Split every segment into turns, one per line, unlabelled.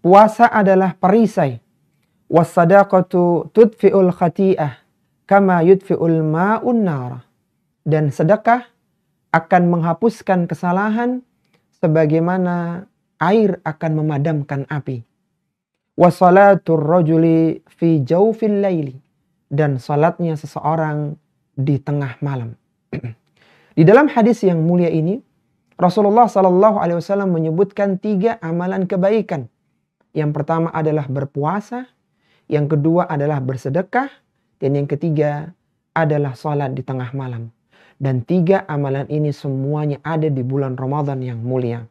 Puasa adalah perisai. wasadaqatu tudfi'ul khati'ah kama yudfi'ul ma'un nar. Dan sedekah akan menghapuskan kesalahan sebagaimana air akan memadamkan api. Wasalatul rajuli fi jawfil laili. Dan salatnya seseorang di tengah malam. di dalam hadis yang mulia ini, Rasulullah Shallallahu Alaihi Wasallam menyebutkan tiga amalan kebaikan yang pertama adalah berpuasa, yang kedua adalah bersedekah, dan yang ketiga adalah sholat di tengah malam. Dan tiga amalan ini semuanya ada di bulan Ramadan yang mulia.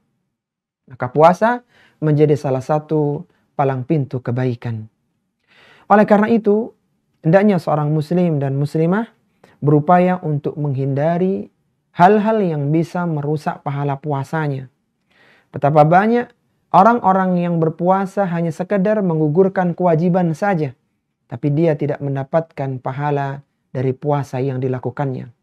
Maka puasa menjadi salah satu palang pintu kebaikan. Oleh karena itu, hendaknya seorang muslim dan muslimah berupaya untuk menghindari hal-hal yang bisa merusak pahala puasanya. Betapa banyak Orang-orang yang berpuasa hanya sekedar menggugurkan kewajiban saja, tapi dia tidak mendapatkan pahala dari puasa yang dilakukannya.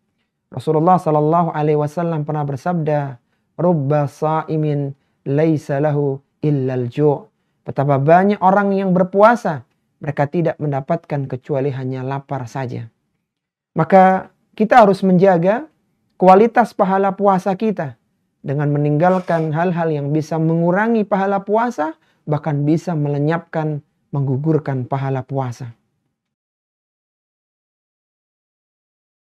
Rasulullah Shallallahu Alaihi Wasallam pernah bersabda, "Rubba sa'imin laisa lahu illal ju'." Betapa banyak orang yang berpuasa, mereka tidak mendapatkan kecuali hanya lapar saja. Maka kita harus menjaga kualitas pahala puasa kita dengan meninggalkan hal-hal yang bisa mengurangi pahala puasa, bahkan bisa melenyapkan, menggugurkan pahala puasa.